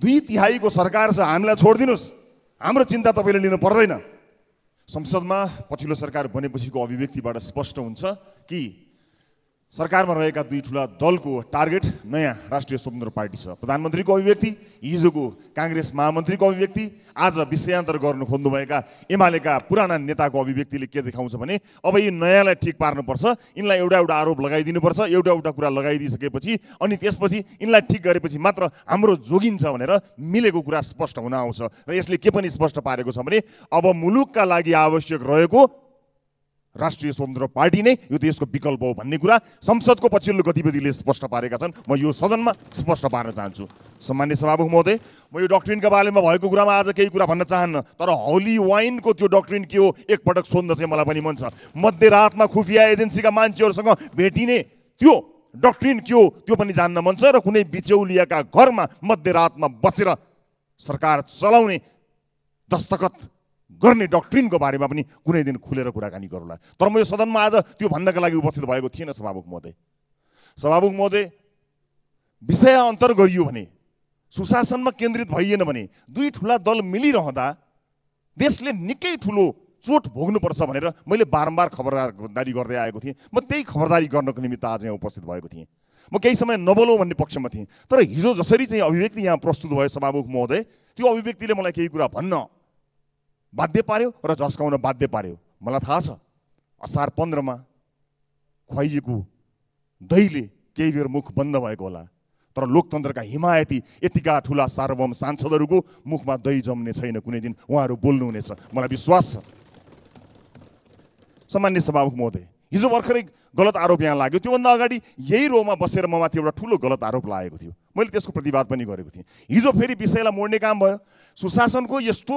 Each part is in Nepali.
दुई तिहाईको सरकार छ हामीलाई छोडिदिनुहोस् हाम्रो चिन्ता तपाईँले लिनु पर्दैन संसदमा पछिल्लो सरकार बनेपछिको अभिव्यक्तिबाट स्पष्ट हुन्छ कि सरकारमा रहेका दुई ठुला दलको टार्गेट नयाँ राष्ट्रिय स्वतन्त्र पार्टी छ प्रधानमन्त्रीको अभिव्यक्ति हिजोको काङ्ग्रेस महामन्त्रीको अभिव्यक्ति आज विषयान्तर गर्नु खोज्नुभएका एमालेका पुराना नेताको अभिव्यक्तिले के देखाउँछ भने अब यी नयाँलाई ठिक पार्नुपर्छ यिनलाई एउटा एउटा आरोप लगाइदिनुपर्छ एउटा एउटा कुरा लगाइदिइसकेपछि अनि त्यसपछि यिनलाई ठिक गरेपछि मात्र हाम्रो जोगिन्छ भनेर मिलेको कुरा स्पष्ट हुन आउँछ र यसले के पनि स्पष्ट पारेको छ भने अब मुलुकका लागि आवश्यक रहेको राष्ट्रिय स्वतन्त्र पार्टी नै यो देशको विकल्प हो भन्ने कुरा संसदको पछिल्लो गतिविधिले स्पष्ट पारेका छन् म यो सदनमा स्पष्ट पार्न चाहन्छु सम्मान्य सभामुख महोदय म यो डक्ट्रिनका बारेमा भएको कुरामा आज केही कुरा भन्न चाहन्न तर हौली वाइनको त्यो डक्ट्रिन के हो एकपटक सोध्न चाहिँ मलाई पनि मन छ मध्यरातमा खुफिया एजेन्सीका मान्छेहरूसँग भेटिने त्यो डक्ट्रिन के हो त्यो पनि जान्न मन छ र कुनै बिचौलियाका घरमा मध्यरातमा बसेर सरकार चलाउने दस्तखत गर्ने डक्ट्रिनको बारेमा पनि कुनै दिन खुलेर कुराकानी गरौँला तर म यो सदनमा आज त्यो भन्नका लागि उपस्थित भएको थिएन सभामुख महोदय सभामुख महोदय विषय अन्तर गरियो भने सुशासनमा केन्द्रित भइएन भने दुई ठुला दल मिलिरहँदा देशले निकै ठुलो चोट भोग्नुपर्छ भनेर मैले बारम्बार खबरदारी गर्दै आएको थिएँ म त्यही खबरदारी गर्नको निमित्त आज यहाँ उपस्थित भएको थिएँ म केही समय नबोलौँ भन्ने पक्षमा थिएँ तर हिजो जसरी चाहिँ अभिव्यक्ति यहाँ प्रस्तुत भयो सभामुख महोदय त्यो अभिव्यक्तिले मलाई केही कुरा भन्न बाध्य पार्यो र झस्काउन बाध्य पार्यो मलाई थाहा छ असार पन्ध्रमा खुवाइएको दहीले केही बेर मुख बन्द भएको होला तर लोकतन्त्रका हिमायती यतिका ठुला सार्वभौम सांसदहरूको मुखमा दही जम्ने छैन कुनै दिन उहाँहरू बोल्नुहुनेछ मलाई विश्वास छ सामान्य सभामुख महोदय हिजो भर्खरै गलत आरोप यहाँ लाग्यो त्योभन्दा अगाडि यही रोमा बसेर म माथि एउटा ठुलो गलत आरोप लागेको थियो मैले त्यसको प्रतिवाद पनि गरेको थिएँ हिजो फेरि विषयलाई मोड्ने काम भयो सुशासनको यस्तो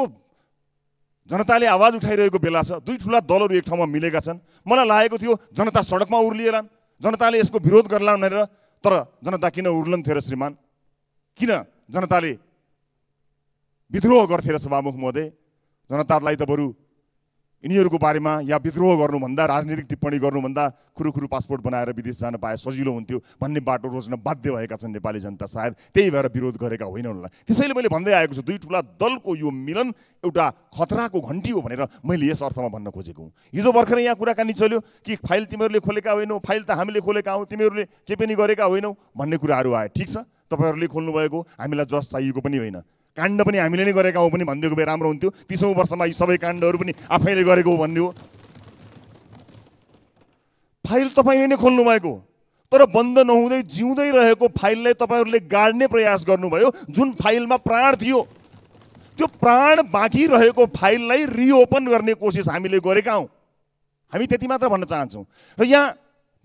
जनताले आवाज उठाइरहेको बेला छ दुई ठुला दलहरू एक ठाउँमा मिलेका छन् मलाई लागेको थियो जनता सडकमा उर्लिएलान् जनताले यसको विरोध गर्ला भनेर तर जनता किन उर्लन्थ्यो र श्रीमान किन जनताले विद्रोह गर्थे र सभामुख महोदय जनतालाई त बरु यिनीहरूको बारेमा या विद्रोह गर्नुभन्दा राजनीतिक टिप्पणी गर्नुभन्दा खुरुखुरु पासपोर्ट बनाएर विदेश जान पाए सजिलो हुन्थ्यो भन्ने बाटो रोज्न बाध्य भएका छन् नेपाली जनता सायद त्यही भएर विरोध गरेका होइन होला त्यसैले मैले भन्दै आएको छु दुई ठुला दलको यो मिलन एउटा खतराको घन्टी हो भनेर मैले यस अर्थमा भन्न खोजेको हुँ हिजो भर्खरै यहाँ कुराकानी चल्यो कि फाइल तिमीहरूले खोलेका होइनौ फाइल त हामीले खोलेका हौँ तिमीहरूले के पनि गरेका होइनौ भन्ने कुराहरू आए ठिक छ तपाईँहरूले खोल्नुभएको हामीलाई जस चाहिएको पनि होइन काण्ड पनि हामीले नै गरेका हौँ पनि भनिदिएको भए राम्रो हुन्थ्यो तिसौँ वर्षमा यी सबै काण्डहरू पनि आफैले गरेको हो भन्ने फाइल तपाईँले नै खोल्नु भएको तर बन्द नहुँदै जिउँदै रहेको फाइललाई तपाईँहरूले गाड्ने प्रयास गर्नुभयो जुन फाइलमा प्राण थियो त्यो प्राण बाँकी रहेको फाइललाई रिओपन गर्ने कोसिस हामीले गरेका हौँ हामी त्यति मात्र भन्न चाहन्छौँ र यहाँ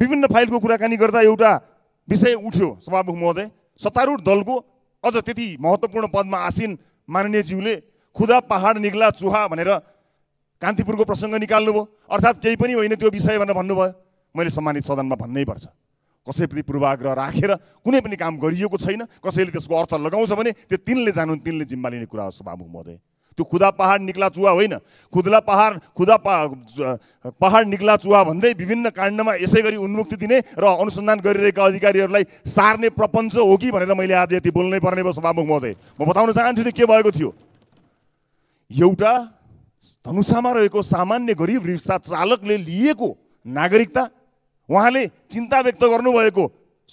विभिन्न फाइलको कुराकानी गर्दा एउटा विषय उठ्यो सभामुख महोदय सत्तारूढ दलको अझ त्यति महत्त्वपूर्ण पदमा आसिन माननीयज्यूले खुदा पहाड निग्ला चुहा भनेर कान्तिपुरको प्रसङ्ग निकाल्नुभयो अर्थात् केही पनि होइन त्यो विषय भनेर भन्नुभयो मैले सम्मानित सदनमा भन्नैपर्छ कसैप्रति पूर्वाग्रह राखेर कुनै पनि काम गरिएको छैन कसैले त्यसको अर्थ लगाउँछ भने त्यो तिनले जानु तिनले जिम्मा लिने कुरा हो सभामुख महोदय त्यो खुदा पहाड निक्ला चुवा होइन खुदला पहाड खुदा पहाड निक्ला चुवा भन्दै विभिन्न काण्डमा यसै गरी उन्मुक्ति दिने र अनुसन्धान गरिरहेका अधिकारीहरूलाई सार्ने प्रपञ्च हो कि भनेर मैले आज यति बोल्नै पर्ने भयो सभामुख महोदय म बताउन चाहन्छु त्यो के भएको थियो एउटा धनुषामा रहेको सामान्य गरिब रिक्सा चालकले लिएको नागरिकता उहाँले चिन्ता व्यक्त गर्नुभएको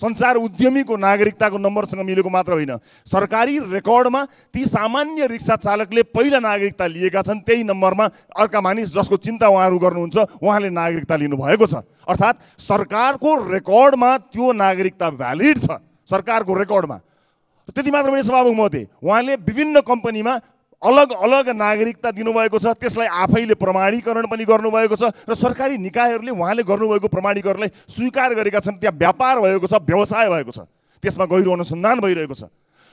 संसार उद्यमीको नागरिकताको नम्बरसँग मिलेको मात्र होइन सरकारी रेकर्डमा ती सामान्य रिक्सा चालकले पहिला नागरिकता लिएका छन् त्यही नम्बरमा अर्का मानिस जसको चिन्ता उहाँहरू गर्नुहुन्छ उहाँले नागरिकता लिनुभएको छ अर्थात् सरकारको रेकर्डमा त्यो नागरिकता भ्यालिड छ सरकारको रेकर्डमा त्यति मात्र पनि सभामुख महोदय उहाँले विभिन्न कम्पनीमा अलग अलग नागरिकता दिनुभएको छ त्यसलाई आफैले प्रमाणीकरण पनि गर्नुभएको छ र सरकारी निकायहरूले उहाँले गर्नुभएको प्रमाणीकरणलाई स्वीकार गरेका छन् त्यहाँ व्यापार भएको छ व्यवसाय भएको छ त्यसमा गहिरो अनुसन्धान भइरहेको छ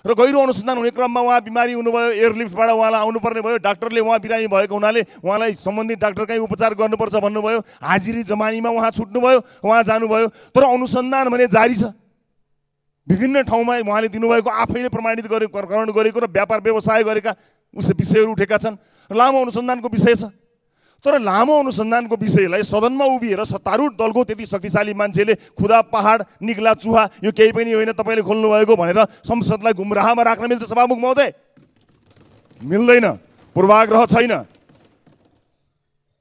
र गहिरो अनुसन्धान हुने क्रममा उहाँ बिमारी हुनुभयो एयरलिफ्टबाट उहाँलाई आउनुपर्ने भयो डाक्टरले उहाँ बिरामी भएको हुनाले उहाँलाई सम्बन्धित डाक्टरकै उपचार गर्नुपर्छ भन्नुभयो हाजिरी जमानीमा उहाँ छुट्नुभयो उहाँ जानुभयो तर अनुसन्धान भने जारी छ विभिन्न ठाउँमा उहाँले दिनुभएको आफैले प्रमाणित गरे गरेको र व्यापार व्यवसाय गरेका उसले विषयहरू उठेका छन् लामो अनुसन्धानको विषय छ तर लामो अनुसन्धानको विषयलाई सदनमा उभिएर सत्तारूढ दलको त्यति शक्तिशाली मान्छेले खुदा पहाड निक्ला चुहा यो केही पनि होइन तपाईँले खोल्नुभएको भनेर संसदलाई गुमराहमा राख्न मिल्छ सभामुख महोदय मिल्दैन पूर्वाग्रह छैन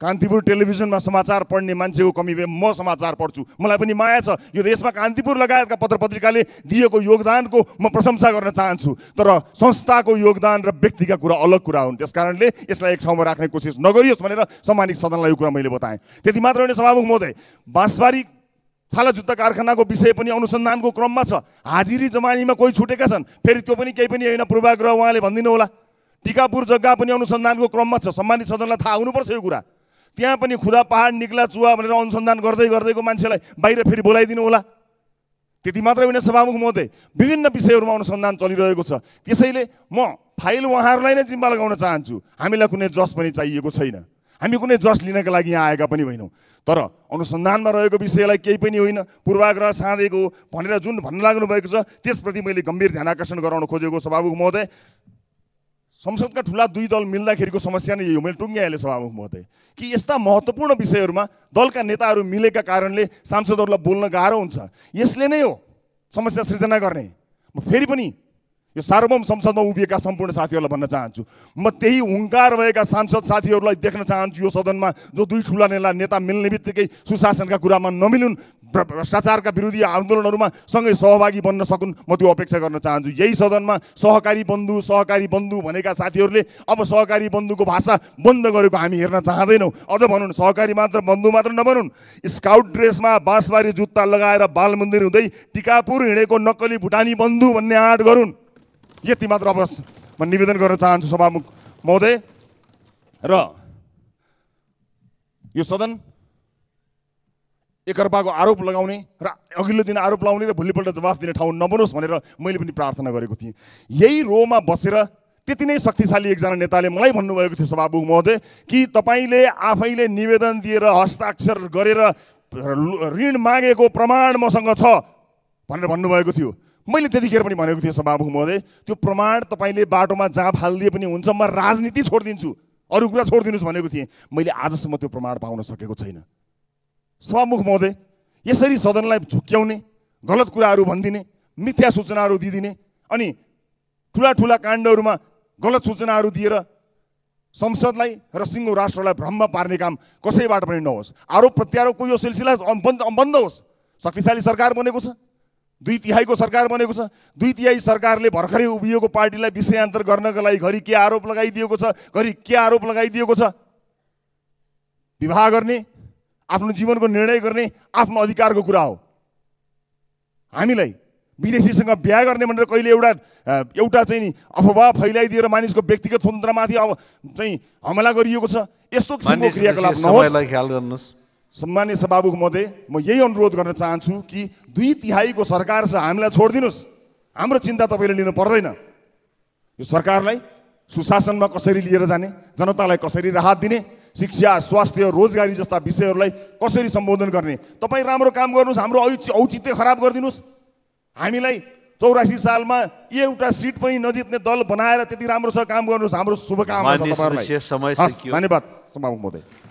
कान्तिपुर टेलिभिजनमा समाचार पढ्ने मान्छेको कमी भए म समाचार पढ्छु मलाई पनि माया छ यो देशमा कान्तिपुर लगायतका पत्र पत्रिकाले दिएको योगदानको म प्रशंसा गर्न चाहन्छु तर संस्थाको योगदान र व्यक्तिका कुरा अलग कुरा हुन् त्यसकारणले यसलाई एक ठाउँमा राख्ने कोसिस नगरियोस् भनेर सम्मानित सदनलाई यो कुरा मैले बताएँ त्यति मात्र होइन सभामुख महोदय बाँसबारी थाला जुत्ता कारखानाको विषय पनि अनुसन्धानको क्रममा छ हाजिरी जमानीमा कोही छुटेका छन् फेरि त्यो पनि केही पनि होइन पूर्वाग्रह उहाँले भनिदिनु होला टिकापुर जग्गा पनि अनुसन्धानको क्रममा छ सम्मानित सदनलाई थाहा हुनुपर्छ यो कुरा त्यहाँ पनि खुदा पहाड निक्ला चुवा भनेर अनुसन्धान गर्दै गर्दैको मान्छेलाई बाहिर फेरि बोलाइदिनु होला त्यति मात्र होइन सभामुख महोदय विभिन्न विषयहरूमा अनुसन्धान चलिरहेको छ त्यसैले म फाइल उहाँहरूलाई नै जिम्मा लगाउन चाहन्छु हामीलाई कुनै जस पनि चाहिएको छैन हामी कुनै जस लिनका लागि यहाँ आएका पनि होइनौँ तर अनुसन्धानमा रहेको विषयलाई केही पनि होइन पूर्वाग्रह साँधेको भनेर जुन भन्न लाग्नु भएको छ त्यसप्रति मैले गम्भीर ध्यान आकर्षण गराउन खोजेको सभामुख महोदय संसदका ठुला दुई दल मिल्दाखेरिको समस्या नै यही हो मैले टुङ्ग्याइहालेँ सभामुख महोदय कि यस्ता महत्त्वपूर्ण विषयहरूमा दलका नेताहरू मिलेका कारणले सांसदहरूलाई बोल्न गाह्रो हुन्छ यसले नै हो समस्या सृजना गर्ने म फेरि पनि यो सार्वभौम संसदमा उभिएका सम्पूर्ण साथीहरूलाई भन्न चाहन्छु म त्यही हुङ्कार भएका सांसद साथीहरूलाई देख्न चाहन्छु यो सदनमा जो दुई ठुला नेता नेता मिल्ने बित्तिकै सुशासनका कुरामा नमिलुन् भ्रष्टाचारका विरोधी आन्दोलनहरूमा सँगै सहभागी बन्न सकुन् म त्यो अपेक्षा गर्न चाहन्छु यही सदनमा सहकारी बन्धु सहकारी बन्धु भनेका साथीहरूले अब सहकारी बन्धुको भाषा बन्द गरेको हामी हेर्न चाहँदैनौँ अझ भनौँ सहकारी मात्र बन्धु मात्र नभनौँ स्काउट ड्रेसमा बाँसबारी जुत्ता लगाएर बाल मन्दिर हुँदै टिकापुर हिँडेको नक्कली भुटानी बन्धु भन्ने आँट गरून् यति मात्र अब म निवेदन गर्न चाहन्छु सभामुख महोदय र यो सदन एकअर्पाको आरोप लगाउने र अघिल्लो दिन आरोप लाउने र भोलिपल्ट जवाफ दिने ठाउँ नबनोस् भनेर मैले पनि प्रार्थना गरेको थिएँ यही रोमा बसेर त्यति नै शक्तिशाली एकजना नेताले मलाई भन्नुभएको थियो सभाबु महोदय कि तपाईँले आफैले निवेदन दिएर हस्ताक्षर गरेर ऋण मागेको प्रमाण मसँग छ भनेर भन्नुभएको थियो मैले त्यतिखेर पनि भनेको थिएँ सभाबु महोदय त्यो प्रमाण तपाईँले बाटोमा जहाँ फालिदिए पनि हुन्छ म राजनीति छोडिदिन्छु अरू कुरा छोडिदिनुहोस् भनेको थिएँ मैले आजसम्म त्यो प्रमाण पाउन सकेको छैन सभामुख महोदय यसरी सदनलाई झुक्क्याउने गलत कुराहरू भनिदिने मिथ्या सूचनाहरू दिइदिने अनि ठुला ठुला काण्डहरूमा गलत सूचनाहरू दिएर संसदलाई र सिङ्गो राष्ट्रलाई भ्रममा पार्ने काम कसैबाट पनि नहोस् आरोप प्रत्यारोपको यो सिलसिला बन्द बन्द होस् शक्तिशाली सरकार बनेको छ दुई तिहाईको सरकार बनेको छ दुई तिहाई सरकारले भर्खरै उभिएको पार्टीलाई विषयान्तर गर्नका लागि घरि के आरोप लगाइदिएको छ घरि के आरोप लगाइदिएको छ विवाह गर्ने आफ्नो जीवनको निर्णय गर्ने आफ्नो अधिकारको कुरा हो हामीलाई विदेशीसँग बिहा गर्ने भनेर कहिले एउटा एउटा चाहिँ नि अफवाह फैलाइदिएर मानिसको व्यक्तिगत स्वतन्त्रमाथि अब चाहिँ हमला गरिएको छ यस्तो किसिमको क्रियाकलाप नहोस् सम्मान्य सभामुख महोदय म यही अनुरोध गर्न चाहन्छु कि दुई तिहाईको सरकार छ हामीलाई छोडिदिनुहोस् हाम्रो चिन्ता तपाईँले लिनु पर्दैन यो सरकारलाई सुशासनमा कसरी लिएर जाने जनतालाई कसरी राहत दिने शिक्षा स्वास्थ्य रोजगारी जस्ता विषयहरूलाई कसरी सम्बोधन गर्ने तपाईँ राम्रो काम गर्नुहोस् हाम्रो औचित्य औचित्य खराब गरिदिनुहोस् हामीलाई चौरासी सालमा एउटा सिट पनि नजित्ने दल बनाएर त्यति राम्रो छ काम गर्नुहोस् हाम्रो शुभकामना धन्यवाद महोदय